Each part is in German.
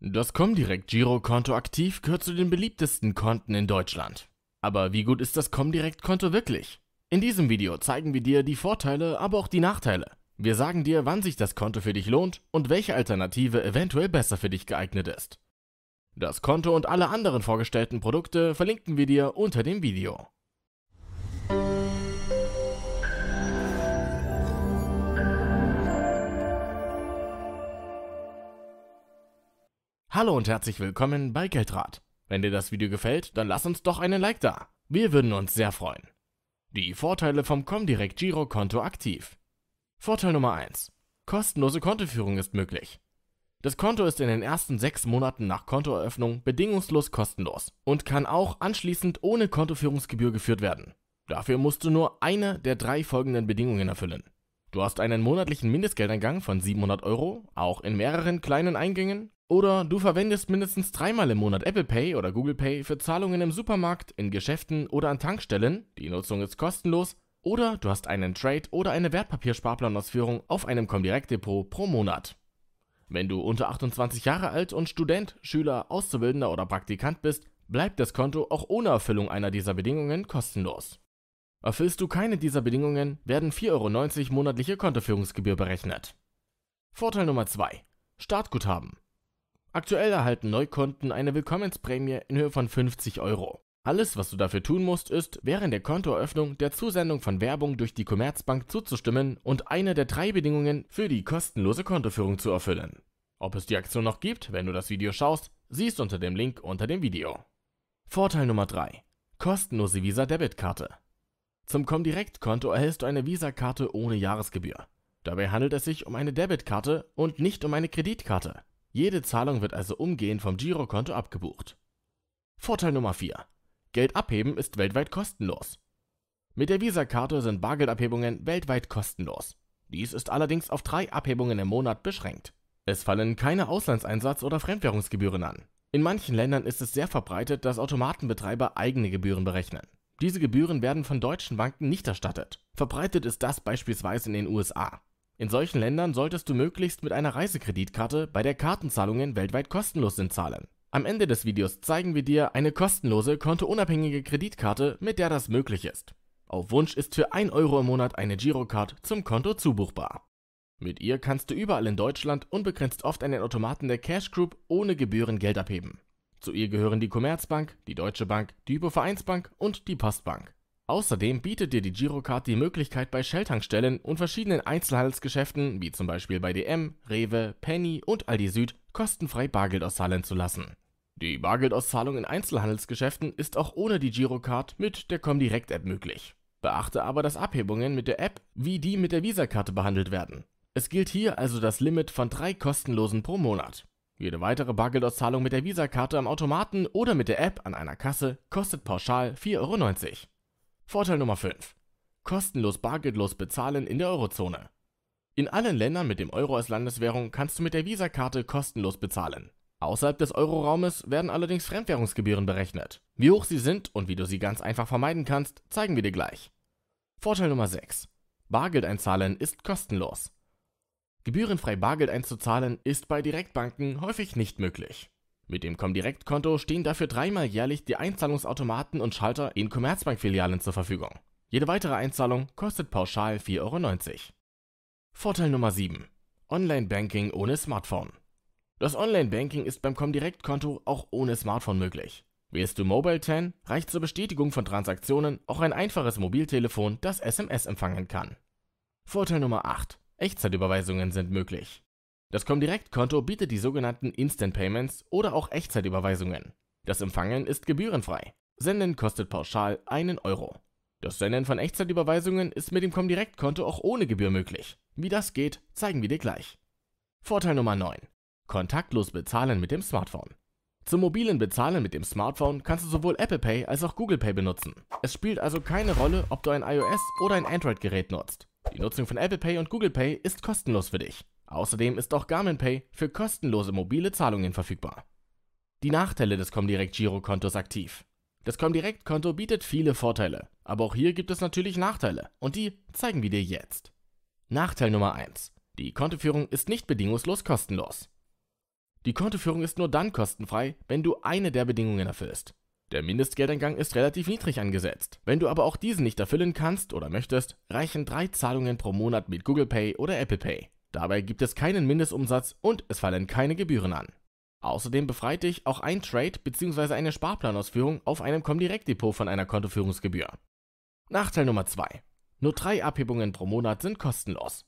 Das Comdirect Girokonto aktiv gehört zu den beliebtesten Konten in Deutschland. Aber wie gut ist das Comdirect Konto wirklich? In diesem Video zeigen wir dir die Vorteile, aber auch die Nachteile. Wir sagen dir, wann sich das Konto für dich lohnt und welche Alternative eventuell besser für dich geeignet ist. Das Konto und alle anderen vorgestellten Produkte verlinken wir dir unter dem Video. Hallo und herzlich willkommen bei Geldrat. Wenn dir das Video gefällt, dann lass uns doch einen Like da. Wir würden uns sehr freuen. Die Vorteile vom Comdirect Giro Konto aktiv. Vorteil Nummer 1. Kostenlose Kontoführung ist möglich. Das Konto ist in den ersten sechs Monaten nach Kontoeröffnung bedingungslos kostenlos und kann auch anschließend ohne Kontoführungsgebühr geführt werden. Dafür musst du nur eine der drei folgenden Bedingungen erfüllen. Du hast einen monatlichen Mindestgeldeingang von 700 Euro, auch in mehreren kleinen Eingängen oder du verwendest mindestens dreimal im Monat Apple Pay oder Google Pay für Zahlungen im Supermarkt, in Geschäften oder an Tankstellen. Die Nutzung ist kostenlos. Oder du hast einen Trade oder eine Wertpapiersparplanausführung auf einem Comdirect-Depot pro Monat. Wenn du unter 28 Jahre alt und Student, Schüler, Auszubildender oder Praktikant bist, bleibt das Konto auch ohne Erfüllung einer dieser Bedingungen kostenlos. Erfüllst du keine dieser Bedingungen, werden 4,90 Euro monatliche Kontoführungsgebühr berechnet. Vorteil Nummer 2. Startguthaben. Aktuell erhalten Neukunden eine Willkommensprämie in Höhe von 50 Euro. Alles, was du dafür tun musst, ist, während der Kontoeröffnung der Zusendung von Werbung durch die Commerzbank zuzustimmen und eine der drei Bedingungen für die kostenlose Kontoführung zu erfüllen. Ob es die Aktion noch gibt, wenn du das Video schaust, siehst unter dem Link unter dem Video. Vorteil Nummer 3. Kostenlose Visa Debitkarte. Zum Comdirect-Konto erhältst du eine Visa-Karte ohne Jahresgebühr. Dabei handelt es sich um eine Debitkarte und nicht um eine Kreditkarte. Jede Zahlung wird also umgehend vom Girokonto abgebucht. Vorteil Nummer 4. Geld abheben ist weltweit kostenlos. Mit der Visa-Karte sind Bargeldabhebungen weltweit kostenlos. Dies ist allerdings auf drei Abhebungen im Monat beschränkt. Es fallen keine Auslandseinsatz- oder Fremdwährungsgebühren an. In manchen Ländern ist es sehr verbreitet, dass Automatenbetreiber eigene Gebühren berechnen. Diese Gebühren werden von deutschen Banken nicht erstattet. Verbreitet ist das beispielsweise in den USA. In solchen Ländern solltest du möglichst mit einer Reisekreditkarte, bei der Kartenzahlungen weltweit kostenlos sind, zahlen. Am Ende des Videos zeigen wir dir eine kostenlose, kontounabhängige Kreditkarte, mit der das möglich ist. Auf Wunsch ist für 1 Euro im Monat eine Girocard zum Konto zubuchbar. Mit ihr kannst du überall in Deutschland unbegrenzt oft einen Automaten der Cash Group ohne Gebühren Geld abheben. Zu ihr gehören die Commerzbank, die Deutsche Bank, die Hypovereinsbank und die Postbank. Außerdem bietet dir die Girocard die Möglichkeit bei Shell-Tankstellen und verschiedenen Einzelhandelsgeschäften wie zum Beispiel bei DM, Rewe, Penny und Aldi Süd kostenfrei Bargeld auszahlen zu lassen. Die Bargeldauszahlung in Einzelhandelsgeschäften ist auch ohne die Girocard mit der Comdirect-App möglich. Beachte aber, dass Abhebungen mit der App wie die mit der Visakarte behandelt werden. Es gilt hier also das Limit von drei kostenlosen pro Monat. Jede weitere Bargeldauszahlung mit der Visakarte am Automaten oder mit der App an einer Kasse kostet pauschal 4,90 Euro. Vorteil Nummer 5. Kostenlos bargeldlos bezahlen in der Eurozone. In allen Ländern mit dem Euro als Landeswährung kannst du mit der Visa-Karte kostenlos bezahlen. Außerhalb des Euroraumes werden allerdings Fremdwährungsgebühren berechnet. Wie hoch sie sind und wie du sie ganz einfach vermeiden kannst, zeigen wir dir gleich. Vorteil Nummer 6. Bargeld einzahlen ist kostenlos. Gebührenfrei Bargeld einzuzahlen ist bei Direktbanken häufig nicht möglich. Mit dem Comdirect-Konto stehen dafür dreimal jährlich die Einzahlungsautomaten und Schalter in Commerzbank-Filialen zur Verfügung. Jede weitere Einzahlung kostet pauschal 4,90 Euro. Vorteil Nummer 7. Online-Banking ohne Smartphone. Das Online-Banking ist beim Comdirect-Konto auch ohne Smartphone möglich. Wählst du Mobile 10, reicht zur Bestätigung von Transaktionen auch ein einfaches Mobiltelefon, das SMS empfangen kann. Vorteil Nummer 8. Echtzeitüberweisungen sind möglich. Das Comdirect-Konto bietet die sogenannten Instant Payments oder auch Echtzeitüberweisungen. Das Empfangen ist gebührenfrei. Senden kostet pauschal einen Euro. Das Senden von Echtzeitüberweisungen ist mit dem Comdirect-Konto auch ohne Gebühr möglich. Wie das geht, zeigen wir dir gleich. Vorteil Nummer 9. Kontaktlos bezahlen mit dem Smartphone. Zum mobilen Bezahlen mit dem Smartphone kannst du sowohl Apple Pay als auch Google Pay benutzen. Es spielt also keine Rolle, ob du ein iOS oder ein Android-Gerät nutzt. Die Nutzung von Apple Pay und Google Pay ist kostenlos für dich. Außerdem ist auch Garmin Pay für kostenlose mobile Zahlungen verfügbar. Die Nachteile des Comdirect Girokontos aktiv. Das Comdirect Konto bietet viele Vorteile, aber auch hier gibt es natürlich Nachteile und die zeigen wir dir jetzt. Nachteil Nummer 1. Die Kontoführung ist nicht bedingungslos kostenlos. Die Kontoführung ist nur dann kostenfrei, wenn du eine der Bedingungen erfüllst. Der Mindestgeldeingang ist relativ niedrig angesetzt. Wenn du aber auch diesen nicht erfüllen kannst oder möchtest, reichen drei Zahlungen pro Monat mit Google Pay oder Apple Pay. Dabei gibt es keinen Mindestumsatz und es fallen keine Gebühren an. Außerdem befreit dich auch ein Trade bzw. eine Sparplanausführung auf einem Comdirect-Depot von einer Kontoführungsgebühr. Nachteil Nummer 2. Nur drei Abhebungen pro Monat sind kostenlos.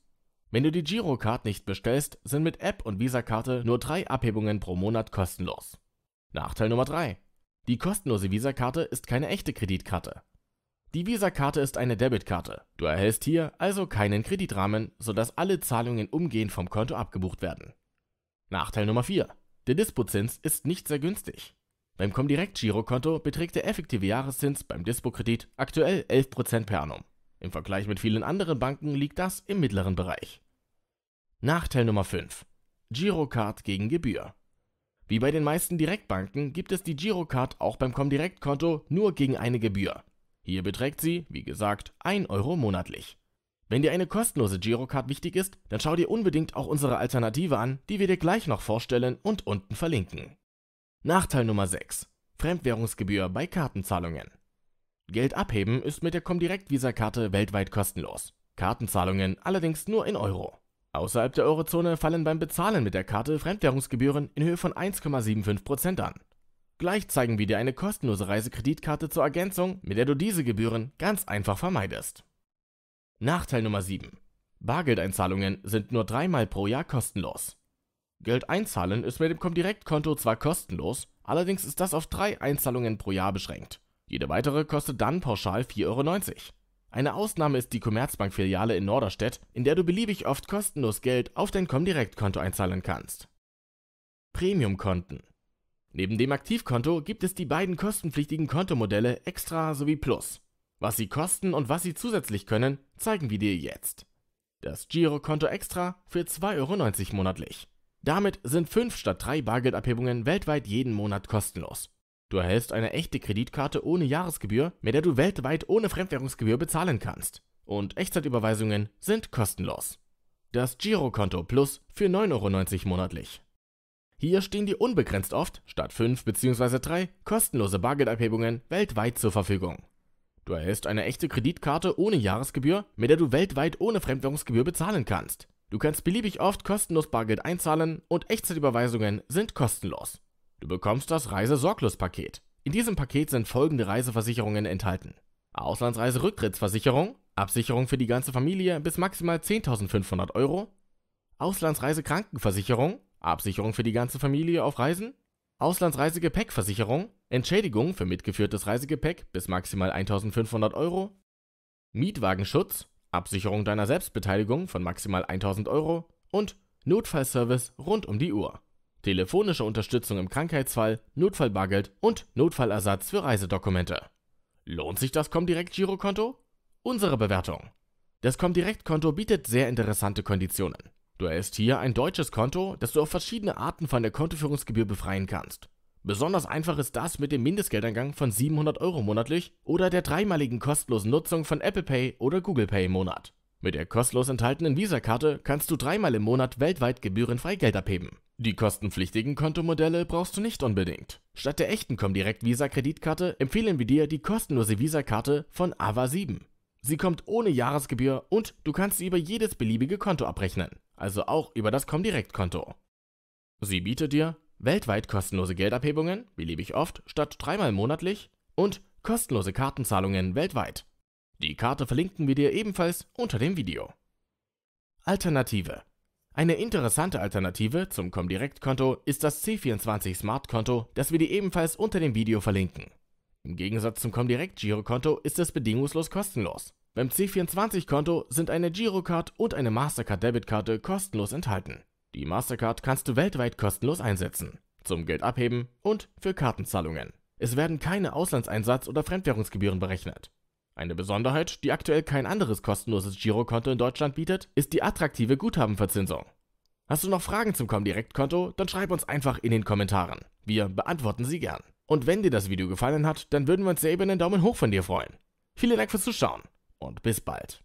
Wenn du die Girocard nicht bestellst, sind mit App und Visa-Karte nur drei Abhebungen pro Monat kostenlos. Nachteil Nummer 3. Die kostenlose Visa-Karte ist keine echte Kreditkarte. Die Visa-Karte ist eine Debitkarte. Du erhältst hier also keinen Kreditrahmen, sodass alle Zahlungen umgehend vom Konto abgebucht werden. Nachteil Nummer 4. Der Dispozins ist nicht sehr günstig. Beim Comdirect Girokonto beträgt der effektive Jahreszins beim Dispo-Kredit aktuell 11% per annum. Im Vergleich mit vielen anderen Banken liegt das im mittleren Bereich. Nachteil Nummer 5. Girocard gegen Gebühr. Wie bei den meisten Direktbanken gibt es die Girocard auch beim Comdirect-Konto nur gegen eine Gebühr. Hier beträgt sie, wie gesagt, 1 Euro monatlich. Wenn dir eine kostenlose Girocard wichtig ist, dann schau dir unbedingt auch unsere Alternative an, die wir dir gleich noch vorstellen und unten verlinken. Nachteil Nummer 6. Fremdwährungsgebühr bei Kartenzahlungen. Geld abheben ist mit der Comdirect Visa Karte weltweit kostenlos. Kartenzahlungen allerdings nur in Euro. Außerhalb der Eurozone fallen beim Bezahlen mit der Karte Fremdwährungsgebühren in Höhe von 1,75% an. Gleich zeigen wir dir eine kostenlose Reisekreditkarte zur Ergänzung, mit der du diese Gebühren ganz einfach vermeidest. Nachteil Nummer 7. Bargeldeinzahlungen sind nur dreimal pro Jahr kostenlos. Geld einzahlen ist mit dem Comdirect-Konto zwar kostenlos, allerdings ist das auf drei Einzahlungen pro Jahr beschränkt. Jede weitere kostet dann pauschal 4,90 Euro. Eine Ausnahme ist die Commerzbank-Filiale in Norderstedt, in der du beliebig oft kostenlos Geld auf dein Comdirect-Konto einzahlen kannst. Premium-Konten Neben dem Aktivkonto gibt es die beiden kostenpflichtigen Kontomodelle Extra sowie Plus. Was sie kosten und was sie zusätzlich können, zeigen wir dir jetzt. Das Girokonto Extra für 2,90 Euro monatlich. Damit sind 5 statt 3 Bargeldabhebungen weltweit jeden Monat kostenlos. Du erhältst eine echte Kreditkarte ohne Jahresgebühr, mit der du weltweit ohne Fremdwährungsgebühr bezahlen kannst. Und Echtzeitüberweisungen sind kostenlos. Das Girokonto Plus für 9,90 Euro monatlich. Hier stehen dir unbegrenzt oft, statt 5 bzw. 3, kostenlose Bargeldabhebungen weltweit zur Verfügung. Du erhältst eine echte Kreditkarte ohne Jahresgebühr, mit der du weltweit ohne Fremdwährungsgebühr bezahlen kannst. Du kannst beliebig oft kostenlos Bargeld einzahlen und Echtzeitüberweisungen sind kostenlos. Du bekommst das reise sorglos paket In diesem Paket sind folgende Reiseversicherungen enthalten. Auslandsreiserücktrittsversicherung, Absicherung für die ganze Familie bis maximal 10.500 Euro, Auslandsreise-Krankenversicherung, Absicherung für die ganze Familie auf Reisen? Auslandsreisegepäckversicherung? Entschädigung für mitgeführtes Reisegepäck bis maximal 1500 Euro? Mietwagenschutz? Absicherung deiner Selbstbeteiligung von maximal 1000 Euro? Und Notfallservice rund um die Uhr. Telefonische Unterstützung im Krankheitsfall, Notfallbargeld und Notfallersatz für Reisedokumente. Lohnt sich das Comdirect Girokonto? Unsere Bewertung. Das Comdirect Konto bietet sehr interessante Konditionen. Du erhältst hier ein deutsches Konto, das du auf verschiedene Arten von der Kontoführungsgebühr befreien kannst. Besonders einfach ist das mit dem Mindestgeldeingang von 700 Euro monatlich oder der dreimaligen kostenlosen Nutzung von Apple Pay oder Google Pay im Monat. Mit der kostenlos enthaltenen Visa-Karte kannst du dreimal im Monat weltweit gebührenfrei Geld abheben. Die kostenpflichtigen Kontomodelle brauchst du nicht unbedingt. Statt der echten Comdirect Visa Kreditkarte empfehlen wir dir die kostenlose Visa-Karte von AVA 7. Sie kommt ohne Jahresgebühr und du kannst sie über jedes beliebige Konto abrechnen also auch über das Comdirect-Konto. Sie bietet dir weltweit kostenlose Geldabhebungen, beliebig oft, statt dreimal monatlich und kostenlose Kartenzahlungen weltweit. Die Karte verlinken wir dir ebenfalls unter dem Video. Alternative Eine interessante Alternative zum Comdirect-Konto ist das C24 Smart-Konto, das wir dir ebenfalls unter dem Video verlinken. Im Gegensatz zum Comdirect-Girokonto ist es bedingungslos kostenlos. Beim C24-Konto sind eine Girocard und eine Mastercard-Debitkarte kostenlos enthalten. Die Mastercard kannst du weltweit kostenlos einsetzen, zum Geld abheben und für Kartenzahlungen. Es werden keine Auslandseinsatz- oder Fremdwährungsgebühren berechnet. Eine Besonderheit, die aktuell kein anderes kostenloses Girokonto in Deutschland bietet, ist die attraktive Guthabenverzinsung. Hast du noch Fragen zum Comdirect-Konto, dann schreib uns einfach in den Kommentaren. Wir beantworten sie gern. Und wenn dir das Video gefallen hat, dann würden wir uns sehr über einen Daumen hoch von dir freuen. Vielen Dank fürs Zuschauen und bis bald.